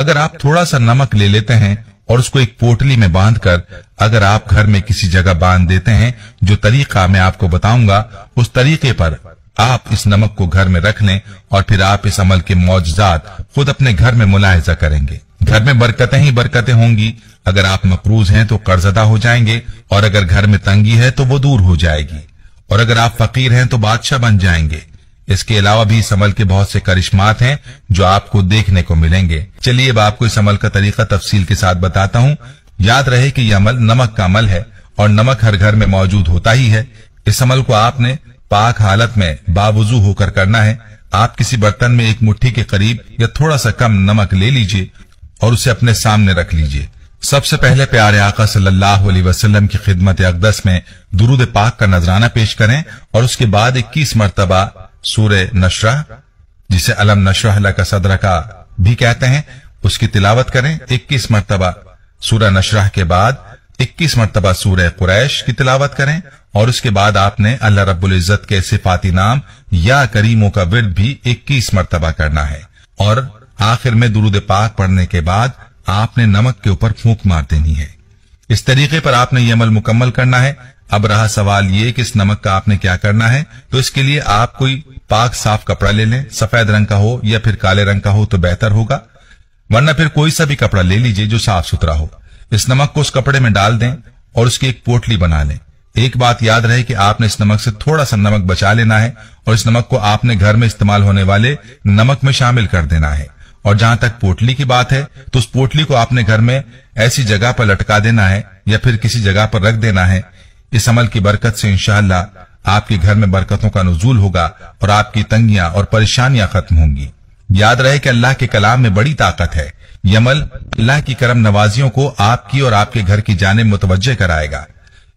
अगर आप थोड़ा सा नमक ले लेते हैं और उसको एक पोटली में बांधकर अगर आप घर में किसी जगह बांध देते हैं जो तरीका मैं आपको बताऊंगा उस तरीके पर आप इस नमक को घर में रख लें और फिर आप इस अमल के मौजात खुद अपने घर में मुलायजा करेंगे घर में बरकतें ही बरकतें होंगी अगर आप मकरूज हैं तो कर्जदा हो जाएंगे और अगर घर में तंगी है तो वो दूर हो जाएगी और अगर आप फकीर हैं तो बादशाह बन जाएंगे इसके अलावा भी इस अमल के बहुत से करिश्मात हैं जो आपको देखने को मिलेंगे चलिए अब आपको इस अमल का तरीका तफसील के साथ बताता हूँ याद रहे कि यह अमल नमक का अमल है और नमक हर घर में मौजूद होता ही है इस अमल को आपने पाक हालत में बावजू होकर करना है आप किसी बर्तन में एक मुठ्ठी के करीब या थोड़ा सा कम नमक ले लीजिए और उसे अपने सामने रख लीजिए सबसे पहले प्यारे आका सल्लल्लाहु अलैहि वसल्लम की खिदमत अकदस में दुरूद पाक का नजराना पेश करें और उसके बाद इक्कीस मरतबा सूर्य नशरा जिसे अलम नशरा का सदर का भी कहते हैं उसकी तिलावत करें इक्कीस मरतबा सूर्य नशराह के बाद इक्कीस मरतबा सूर्य कुरैश की तिलावत करें और उसके बाद आपने अल्लाह रब्बुल इज़्ज़त के सिफाती नाम या करीमों का विद भी इक्कीस मरतबा करना है और आखिर में दुरुद पाक पढ़ने के बाद आपने नमक के ऊपर फूंक मार देनी है इस तरीके पर आपने ये अमल मुकम्मल करना है अब रहा सवाल ये कि इस नमक का आपने क्या करना है तो इसके लिए आप कोई पाक साफ कपड़ा ले लें सफेद रंग का हो या फिर काले रंग का हो तो बेहतर होगा वरना फिर कोई सा भी कपड़ा ले लीजिए जो साफ सुथरा हो इस नमक को उस कपड़े में डाल दें और उसकी एक पोटली बना लें एक बात याद रहे कि आपने इस नमक से थोड़ा सा नमक बचा लेना है और इस नमक को आपने घर में इस्तेमाल होने वाले नमक में शामिल कर देना है और जहां तक पोटली की बात है तो उस पोटली को आपने घर में ऐसी जगह पर लटका देना है या फिर किसी जगह पर रख देना है इस अमल की बरकत से इनशाला आपके घर में बरकतों का नजूल होगा और आपकी तंगियां और परेशानियां खत्म होंगी याद रहे कि अल्लाह के कलाम में बड़ी ताकत है ये अमल अल्लाह की करम नवाजियों को आपकी और आपके घर की जाने मुतवजह कराएगा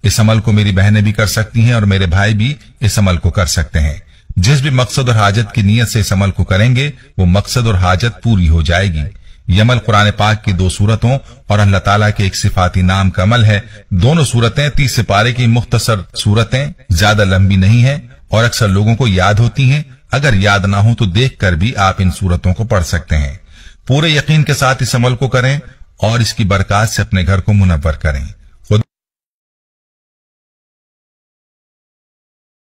इस अमल को मेरी बहनें भी कर सकती हैं और मेरे भाई भी इस अमल को कर सकते हैं जिस भी मकसद और हाजत की नीयत से इस अमल को करेंगे वो मकसद और हाजत पूरी हो जाएगी ये अमल कुरान पाक की दो सूरतों और अल्लाह ताला के एक सिफाती नाम का अमल है दोनों सूरतें तीस सिपारे की मुख्तसर सूरतें ज्यादा लंबी नहीं है और अक्सर लोगों को याद होती हैं अगर याद ना हो तो देख कर भी आप इन सूरतों को पढ़ सकते हैं पूरे यकीन के साथ इस अमल को करें और इसकी बरकत से अपने घर को मुनवर करें